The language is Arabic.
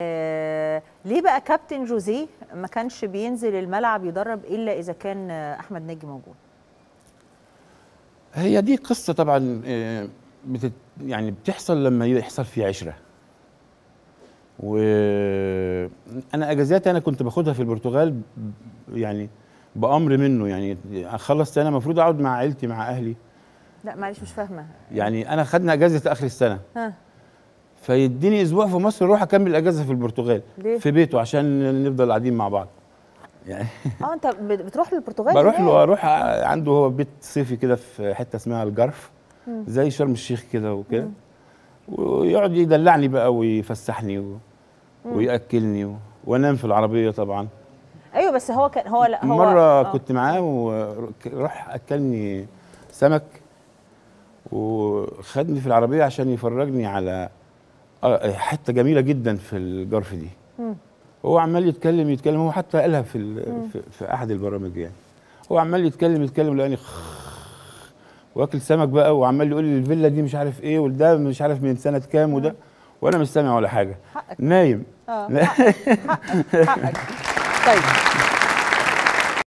آه، ليه بقى كابتن جوزيه ما كانش بينزل الملعب يدرب الا اذا كان آه، احمد نجي موجود هي دي قصه طبعا آه، بتت يعني بتحصل لما يحصل في عشره وانا اجازاتي انا كنت باخدها في البرتغال يعني بامر منه يعني اخلص سنه المفروض اقعد مع عيلتي مع اهلي لا معلش مش فاهمه يعني انا خدنا اجازه اخر السنه ها. فيديني اسبوع في مصر اروح اكمل اجازه في البرتغال ليه؟ في بيته عشان نفضل قاعدين مع بعض يعني اه انت بتروح للبرتغال بروح له اروح عنده هو بيت صيفي كده في حته اسمها الجرف مم. زي شرم الشيخ كده وكده ويقعد يدلعني بقى ويفسحني و... وياكلني و... وانام في العربيه طبعا ايوه بس هو كان هو لا هو مره آه. كنت معاه وراح اكلني سمك وخدني في العربيه عشان يفرجني على آه،, اه حته جميله جدا في الجرف دي هو عمال يتكلم يتكلم هو حتى قالها في في, احد البرامج يعني هو عمال يتكلم يتكلم لاني واكل سمك بقى وعمال يقول لي الفيلا دي مش عارف ايه وده مش عارف من سنه كام وده وانا مش سامع ولا حاجه حقك. نايم اه حقك حقك طيب